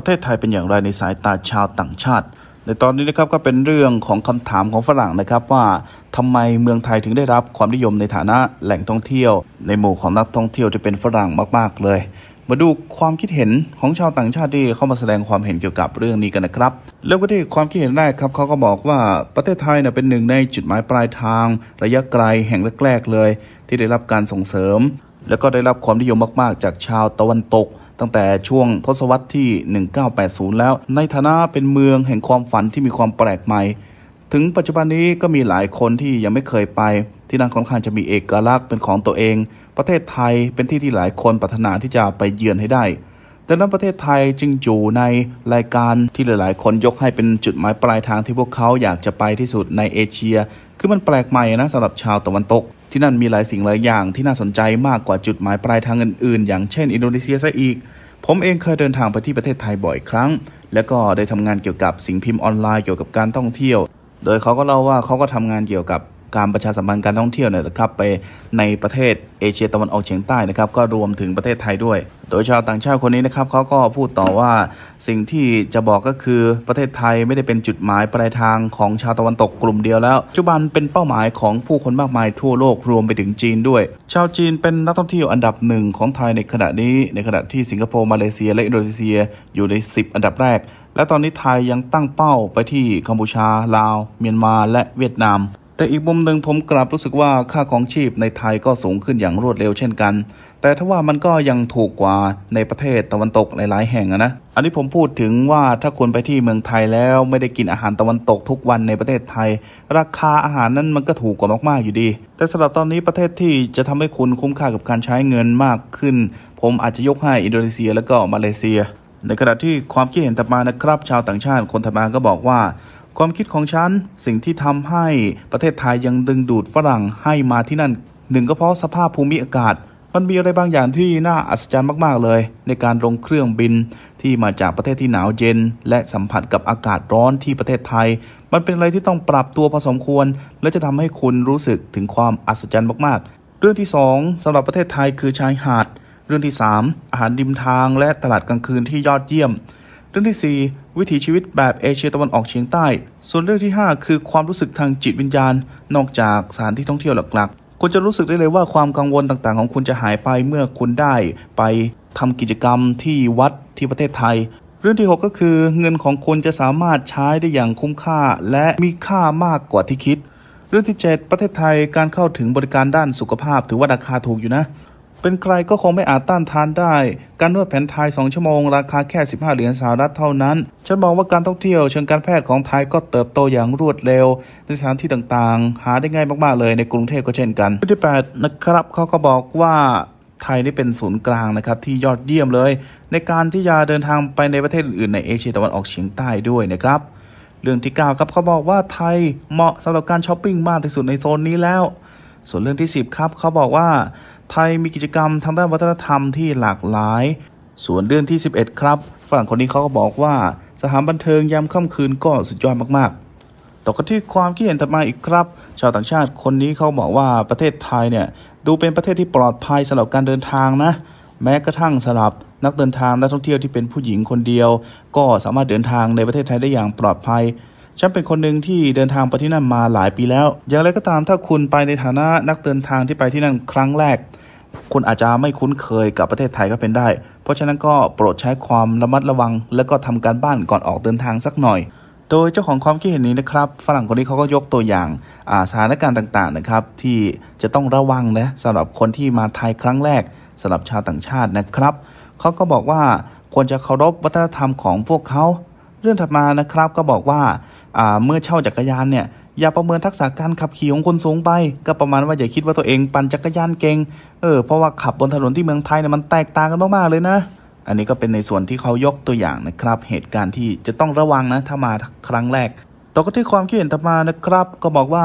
ประเทศไทยเป็นอย่างไรในสายตาชาวต่างชาติ ในตอนนี้นะครับก็เป็นเรื่องของคำถามของฝรั่งนะครับว่าทำไมเมืองไทยถึงได้รับความนิยมในฐานะแหล่งท่องเที่ยวในหมู่ของนักท่องเที่ยวจะเป็นฝรั่งมาก ๆ เลย มาดูความคิดเห็นของชาวต่างชาติที่เข้ามาแสดงความเห็นเกี่ยวกับเรื่องนี้กันนะครับเริ่มกันที่ความคิดเห็นแรกครับเขาก็บอกว่าประเทศไทยเนี่ยเป็นหนึ่งในจุดหมายปลายทางระยะไกลแห่งแรกๆ เลย ที่ได้รับการส่งเสริม และก็ได้รับความนิยมมากๆ จากชาวตะวันตกตั้งแต่ช่วงทศวรรษที่ 1980 แล้วในฐานะเป็นเมืองแห่งความฝันที่มีความแปลกใหม่ ถึงปัจจุบันนี้ก็มีหลายคนที่ยังไม่เคยไป ที่นั่นค่อนข้างจะมีเอกลักษณ์เป็นของตัวเอง ประเทศไทยเป็นที่ที่หลายคนปรารถนาที่จะไปเยือนให้ได้ดังนั้นประเทศไทยจึงอยู่ในรายการที่หลายๆคนยกให้เป็นจุดหมายปลายทางที่พวกเขาอยากจะไปที่สุดในเอเชีย คือมันแปลกใหม่นะสำหรับชาวตะวันตกที่นั่นมีหลายสิ่งหลายอย่างที่น่าสนใจมากกว่าจุดหมายปลายทางอื่นๆอย่างเช่นอินโดนีเซียซะอีก ผมเองเคยเดินทางไปที่ประเทศไทยบ่อย ครั้ง และก็ได้ทำงานเกี่ยวกับสิ่งพิมพ์ออนไลน์เกี่ยวกับการท่องเที่ยว โดยเขาก็เล่าว่าเขาก็ทำงานเกี่ยวกับการประชาสัมพันธ์การท่องเที่ยวเนี่ยนะครับไปในประเทศเอเชียตะวันออกเฉียงใต้นะครับก็รวมถึงประเทศไทยด้วย โดยชาวต่างชาติคนนี้นะครับเขาก็พูดต่อว่า สิ่งที่จะบอกก็คือประเทศไทยไม่ได้เป็นจุดหมายปลายทางของชาวตะวันตกกลุ่มเดียวแล้วปัจจุบันเป็นเป้าหมายของผู้คนมากมายทั่วโลกรวมไปถึงจีนด้วย ชาวจีนเป็นนักท่องเที่ยวอันดับหนึ่งของไทยในขณะนี้ในขณะที่สิงคโปร์มาเลเซียและอินโดนีเซียอยู่ใน 10 อันดับแรก และตอนนี้ไทยยังตั้งเป้าไปที่กัมพูชาลาวเมียนมาและเวียดนามแต่อีกมุมหนึ่งผมกลับรู้สึกว่าค่าของชีพในไทยก็สูงขึ้นอย่างรวดเร็วเช่นกัน แต่ถ้าว่ามันก็ยังถูกกว่าในประเทศตะวันตกหลายๆแห่งนะ อันนี้ผมพูดถึงว่าถ้าคนไปที่เมืองไทยแล้วไม่ได้กินอาหารตะวันตกทุกวันในประเทศไทย ราคาอาหารนั้นมันก็ถูกกว่ามากๆอยู่ดี แต่สำหรับตอนนี้ประเทศที่จะทำให้คุณคุ้มค่ากับการใช้เงินมากขึ้น ผมอาจจะยกให้อินโดนีเซียและก็มาเลเซีย ในขณะที่ความคิดเห็นต่อมานะครับชาวต่างชาติคนทำงานก็บอกว่าความคิดของฉันสิ่งที่ทำให้ประเทศไทยยังดึงดูดฝรั่งให้มาที่นั่นหนึ่งก็เพราะสภาพภูมิอากาศ มันมีอะไรบางอย่างที่น่าอัศจรรย์มากๆเลย ในการลงเครื่องบินที่มาจากประเทศที่หนาวเย็นและสัมผัสกับอากาศร้อนที่ประเทศไทย มันเป็นอะไรที่ต้องปรับตัวพอสมควร และจะทำให้คุณรู้สึกถึงความอัศจรรย์มากๆ เรื่องที่ 2 สำหรับประเทศไทยคือชายหาด เรื่องที่ 3 อาหารริมทางและตลาดกลางคืนที่ยอดเยี่ยมเรื่องที่4วิถีชีวิตแบบเอเชียตะวันออกเฉียงใต้ ส่วนเรื่องที่ 5 คือความรู้สึกทางจิตวิญญาณนอกจากสถานที่ท่องเที่ยวหลักๆคุณจะรู้สึกได้เลยว่าความกังวลต่างๆ ของคุณจะหายไปเมื่อคุณได้ไป ทำกิจกรรมที่วัดที่ประเทศไทย เรื่องที่ 6 ก็คือ เงินของคุณจะสามารถใช้ได้อย่างคุ้มค่าและมีค่ามากกว่าที่คิด เรื่องที่ 7 ประเทศไทยการเข้าถึงบริการด้านสุขภาพถือว่าราคาถูกอยู่นะเป็นใครก็คงไม่อาจต้านทานได้ การนวดแผนไทย 2 ชั่วโมง ราคาแค่ 15เหรียญสหรัฐเท่านั้น ฉันมองว่าการท่องเที่ยวเชิงการแพทย์ของไทยก็เติบโตอย่างรวดเร็ว ในสถานที่ต่างๆ หาได้ง่ายมากๆเลยในกรุงเทพก็เช่นกัน ที่8นะครับเขาก็บอกว่าไทยนี่เป็นศูนย์กลางนะครับที่ยอดเยี่ยมเลย ในการที่จะเดินทางไปในประเทศอื่นในเอเชียตะวันออกเฉียงใต้ด้วยนะครับ เรื่องที่9ครับเขาบอกว่าไทยเหมาะสำหรับการช้อปปิ้งมากที่สุดในโซนนี้แล้ว ส่วนเรื่องที่ 10ครับเขาบอกว่าไทยมีกิจกรรมทางด้านวัฒนธรรมที่หลากหลาย ส่วนเรื่องที่ 11 ครับฝรั่งคนนี้เขาก็บอกว่าสถานบันเทิงยามค่ำคืนก็สุดยอดมาก ๆ ต่อกันที่ความคิดเห็นถัดมาอีกครับ ชาวต่างชาติคนนี้เขาบอกว่าประเทศไทยเนี่ย ดูเป็นประเทศที่ปลอดภัยสำหรับการเดินทางนะ แม้กระทั่งสำหรับนักเดินทางนักท่องเที่ยวที่เป็นผู้หญิงคนเดียว ก็สามารถเดินทางในประเทศไทยได้อย่างปลอดภัย ฉันเป็นคนหนึ่งที่เดินทางไปที่นั่นมาหลายปีแล้วอย่างไรก็ตามถ้าคุณไปในฐานะนักเดินทางที่ไปที่นั่นครั้งแรกคุณอาจจะไม่คุ้นเคยกับประเทศไทยก็เป็นได้ เพราะฉะนั้นก็โปรดใช้ความระมัดระวัง และก็ทำการบ้านก่อนออกเดินทางสักหน่อย โดยเจ้าของความคิดเห็นนี้นะครับ ฝรั่งคนนี้เขาก็ยกตัวอย่างาสถานการณ์ต่างๆนะครับ ที่จะต้องระวังนะสำหรับคนที่มาไทยครั้งแรกสำหรับชาวต่างชาตินะครับเขาก็บอกว่าควรจะเคารพวัฒนธรรมของพวกเขา เรื่องถัดมานะครับก็บอกว่าเมื่อเช่าจักรยานเนี่ยอย่าประเมินทักษะการขับขี่ของคนสูงไป ก็ประมาณว่าอย่าคิดว่าตัวเองปั่นจักรยานเก่งเออเพราะว่าขับบนถนนที่เมืองไทยเนี่ยมันแตกต่างกันมากๆเลยนะ อันนี้ก็เป็นในส่วนที่เขายกตัวอย่างนะครับ เหตุการณ์ที่จะต้องระวังนะถ้ามาครั้งแรก ต่อก็ที่ความคิดเห็นต่อมานะครับ ก็บอกว่า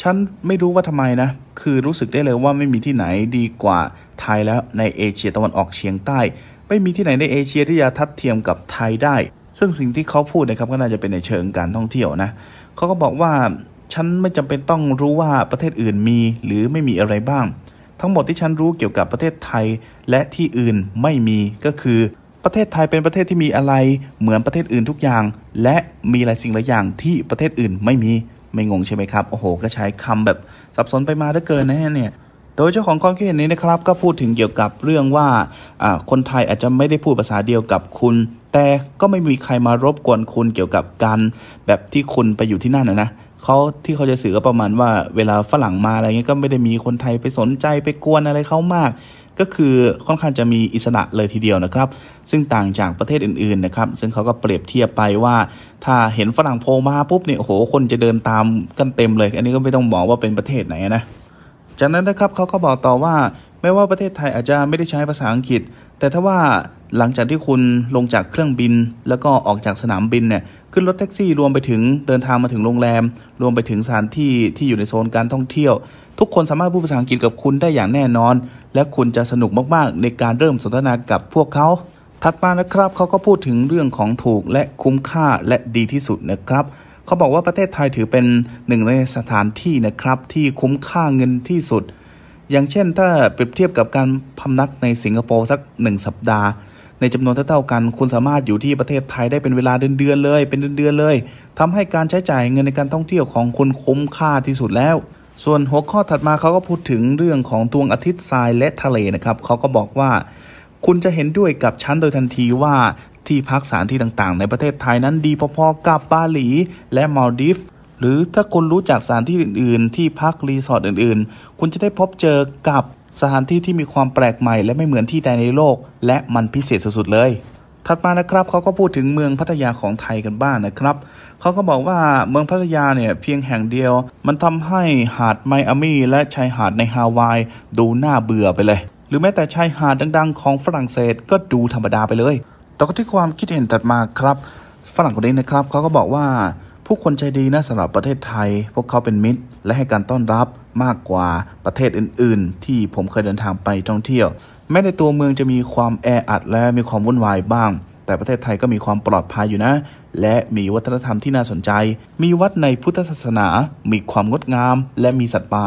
ฉันไม่รู้ว่าทำไมนะคือรู้สึกได้เลยว่าไม่มีที่ไหนดีกว่าไทยแล้วในเอเชียตะวันออกเฉียงใต้ ไม่มีที่ไหนในเอเชียที่จะทัดเทียมกับไทยได้ซึ่งสิ่งที่เขาพูดนะครับก็น่าจะเป็นในเชิงการท่องเที่ยวนะเขาก็บอกว่าฉันไม่จำเป็นต้องรู้ว่าประเทศอื่นมีหรือไม่มีอะไรบ้าง ทั้งหมดที่ฉันรู้เกี่ยวกับประเทศไทยและที่อื่นไม่มีก็คือ ประเทศไทยเป็นประเทศที่มีอะไรเหมือนประเทศอื่นทุกอย่าง และมีหลายสิ่งหลายอย่างที่ประเทศอื่นไม่มีไม่งงใช่ไหมครับโอ้โห ก็ใช้คำแบบสับสนไปมาเหลือเกินนะเนี่ยโดยเจ้าของความคิดเห็นนี้นะครับก็พูดถึงเกี่ยวกับเรื่องว่าคนไทยอาจจะไม่ได้พูดภาษาเดียวกับคุณ แต่ก็ไม่มีใครมารบกวนคุณเกี่ยวกับการแบบที่คุณไปอยู่ที่นั่นนะนะเขาที่เขาจะสื่อก็ประมาณว่าเวลาฝรั่งมาอะไรเงี้ยก็ไม่ได้มีคนไทยไปสนใจไปกวนอะไรเขามาก ก็คือค่อนข้างจะมีอิสระเลยทีเดียวนะครับ ซึ่งต่างจากประเทศอื่นๆนะครับ ซึ่งเขาก็เปรียบเทียบไปว่า ถ้าเห็นฝรั่งโผล่มาปุ๊บเนี่ยโอ้โหคนจะเดินตามกันเต็มเลย อันนี้ก็ไม่ต้องบอกว่าเป็นประเทศไหนนะจากนั้นนะครับเขาก็บอกต่อว่าแม้ว่าประเทศไทยอาจจะไม่ได้ใช้ภาษาอังกฤษ แต่ถ้าว่าหลังจากที่คุณลงจากเครื่องบิน แล้วก็ออกจากสนามบินเนี่ยขึ้นรถแท็กซี่รวมไปถึงเดินทางมาถึงโรงแรม รวมไปถึงสถานที่ที่อยู่ในโซนการท่องเที่ยว ทุกคนสามารถพูดภาษาอังกฤษกับคุณได้อย่างแน่นอน และคุณจะสนุกมากๆ ในการเริ่มสนทนากับพวกเขาถัดมานะครับเขาก็พูดถึงเรื่องของถูกและคุ้มค่าและดีที่สุดนะครับเขาบอกว่าประเทศไทยถือเป็นหนึ่งในสถานที่นะครับที่คุ้มค่าเงินที่สุด อย่างเช่น ถ้าเปรียบเทียบกับการพำนักในสิงคโปร์สักหนึ่งสัปดาห์ ในจำนวนเท่าากันคุณสามารถอยู่ที่ประเทศไทยได้เป็นเวลาเดือนๆเลยเป็นเดือนๆเลย ทำให้การใช้จ่ายเงินในการท่องเที่ยวของคุณคุ้มค่าที่สุดแล้ว ส่วนหัวข้อถัดมาเขาก็พูดถึงเรื่องของดวงอาทิตย์ทรายและทะเลนะครับเขาก็บอกว่าคุณจะเห็นด้วยกับฉันโดยทันทีว่าที่พักสถานที่ต่างๆ ในประเทศไทยนั้นดีพอๆกับบาหลี และมาลดิฟหรือถ้าคุณรู้จักสถานที่อื่นๆ ที่พักรีสอร์ทอื่นๆ คุณจะได้พบเจอกับสถานที่ที่มีความแปลกใหม่และไม่เหมือนที่ใดในโลก และมันพิเศษสุดๆ เลย ถัดมานะครับ เขาก็พูดถึงเมืองพัทยาของไทยกันบ้างนนะครับ เขาก็บอกว่าเมืองพัทยาเนี่ยเพียงแห่งเดียว มันทำให้หาดไมอามีและชายหาดในฮาวายดูน่าเบื่อไปเลย หรือแม้แต่ชายหาดดังๆของฝรั่งเศสก็ดูธรรมดาไปเลยต่อที่ความคิดเห็นตัดมาครับ ฝรั่งคนนี้นะครับเขาก็บอกว่า ผู้คนใจดีนะสำหรับประเทศไทย พวกเขาเป็นมิตร และให้การต้อนรับมากกว่าประเทศอื่น ๆ ที่ผมเคยเดินทางไปท่องเที่ยวแม้ในตัวเมืองจะมีความแออัด และมีความวุ่นวายบ้าง แต่ประเทศไทยก็มีความปลอดภัยอยู่นะ และมีวัฒนธรรมที่น่าสนใจ มีวัดในพุทธศาสนา มีความงดงาม และมีสัตว์ป่า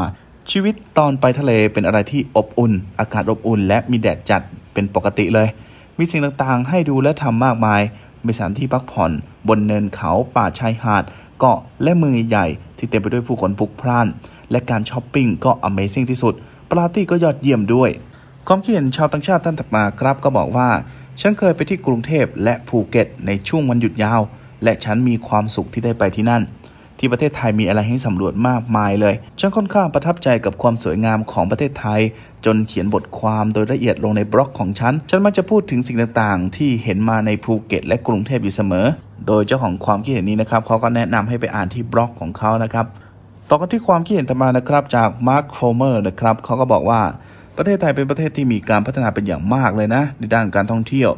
ชีวิตตอนไปทะเลเป็นอะไรที่อบอุ่นอากาศอบอุ่น และมีแดดจัดเป็นปกติเลยมีสิ่งต่างๆให้ดูและทำมากมาย มีสถานที่พักผ่อนบนเนินเขาป่าชายหาดเกาะและเมืองใหญ่ที่เต็มไปด้วยผู้คนพลุกพล่าน และการช้อปปิ้งก็ Amazing ที่สุดปาร์ตี้ก็ยอดเยี่ยมด้วย ความคิดเห็นชาวต่างชาติท่านถัดมาครับ ก็บอกว่า ฉันเคยไปที่กรุงเทพและภูเก็ตในช่วงวันหยุดยาว และฉันมีความสุขที่ได้ไปที่นั่นที่ประเทศไทยมีอะไรให้สำรวจมากมายเลย ฉันค่อนข้างประทับใจกับความสวยงามของประเทศไทย จนเขียนบทความโดยละเอียดลงในบล็อกของฉัน ฉันมักจะพูดถึงสิ่งต่างๆที่เห็นมาในภูเก็ต และกรุงเทพอยู่เสมอ โดยเจ้าของความคิดเห็นนี้นะครับเขาก็แนะนำให้ไปอ่านที่บล็อกของเขานะครับ ต่อกันที่ความคิดเห็นต่อมานะครับจากมาร์คโครเมอร์นะครับเขาก็บอกว่า ประเทศไทยเป็นประเทศที่มีการพัฒนาเป็นอย่างมากเลยนะ ในด้านการท่องเที่ยว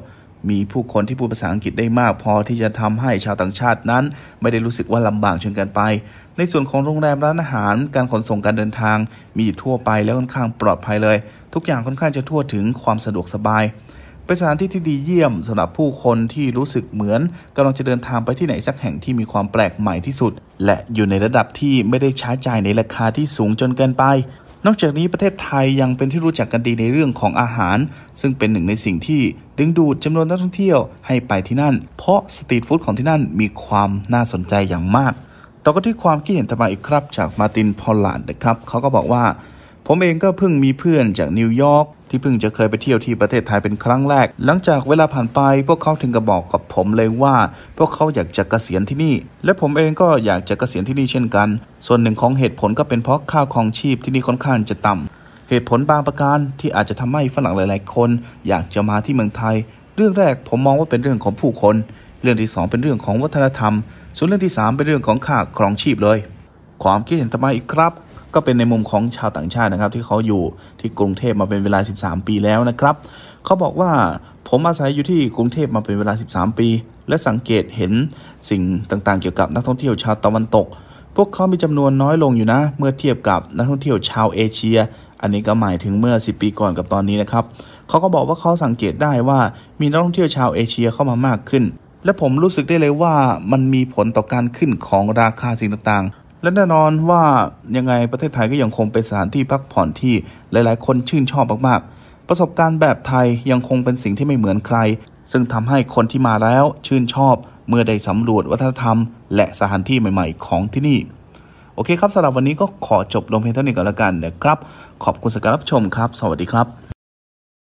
มีผู้คนที่พูดภาษาอังกฤษได้มากพอที่จะทำให้ชาวต่างชาตินั้น ไม่ได้รู้สึกว่าลำบากจนเกินไป ในส่วนของโรงแรมร้านอาหารการขนส่งการเดินทางมีทั่วไปและค่อนข้างปลอดภัยเลย ทุกอย่างค่อนข้างจะทั่วถึงความสะดวกสบายเป็นสถานที่ที่ดีเยี่ยมสำหรับผู้คนที่รู้สึกเหมือนกำลังจะเดินทางไปที่ไหนสักแห่งที่มีความแปลกใหม่ที่สุด และอยู่ในระดับที่ไม่ได้ใช้จ่ายในราคาที่สูงจนเกินไป นอกจากนี้ประเทศไทยยังเป็นที่รู้จักกันดีในเรื่องของอาหาร ซึ่งเป็นหนึ่งในสิ่งที่ดึงดูดจำนวนนักท่องเที่ยวให้ไปที่นั่น เพราะสตรีทฟู้ดของที่นั่นมีความน่าสนใจอย่างมาก ต่อก็ที่ความคิดเห็นต่อมาอีกครับจากมาตินพอลลาดนะครับเขาก็บอกว่าผมเองก็เพิ่งมีเพื่อนจากนิวยอร์กที่เพิ่งจะเคยไปเที่ยวที่ประเทศไทยเป็นครั้งแรก หลังจากเวลาผ่านไปพวกเขาถึงกับบอกกับผมเลยว่า พวกเขาอยากจะกะเกษียณที่นี่ และผมเองก็อยากจะกะเกษียณที่นี่เช่นกัน ส่วนหนึ่งของเหตุผลก็เป็นเพราะค่าครองชีพที่นี่ค่อนข้างจะต่ำเหตุผลบางประการที่อาจจะทำให้ฝรั่งหลาย ๆคน อยากจะมาที่เมืองไทย เรื่องแรกผมมองว่าเป็นเรื่องของผู้คน เรื่องที่ 2 เป็นเรื่องของวัฒนธรรม ส่วนเรื่องที่ 3 เป็นเรื่องของค่าครองชีพเลย ความคิดเห็นทำไมอีกครับ ก็เป็นในมุมของชาวต่างชาตินะครับ ที่เขาอยู่ที่กรุงเทพมาเป็นเวลา 13 ปีแล้วนะครับ เขาบอกว่าผมอาศัยอยู่ที่กรุงเทพมาเป็นเวลา 13 ปี และสังเกตเห็นสิ่งต่าง ๆเกี่ยวกับนักท่องเที่ยวชาวตะวันตก พวกเขามีจำนวนน้อยลงอยู่นะ เมื่อเทียบกับนักท่องเที่ยวชาวเอเชียอันนี้ก็หมายถึงเมื่อ 10 ปีก่อนกับตอนนี้นะครับเขาก็บอกว่าเขาสังเกตได้ว่ามีนักท่องเที่ยวชาวเอเชียเข้ามามากขึ้น และผมรู้สึกได้เลยว่ามันมีผลต่อการขึ้นของราคาสิ่งต่างๆ และแน่นอนว่ายังไงประเทศไทยก็ยังคงเป็นสถานที่พักผ่อนที่หลายๆ คนชื่นชอบมากๆ ประสบการณ์แบบไทยยังคงเป็นสิ่งที่ไม่เหมือนใคร ซึ่งทำให้คนที่มาแล้วชื่นชอบ เมื่อได้สำรวจวัฒนธรรม และสถานที่ใหม่ๆ ของที่นี่โอเคครับสำหรับวันนี้ก็ขอจบลงเพียงเท่านี้ก่อนละกันนะครับขอบคุณสำหรับชมครับ สวัสดีครับ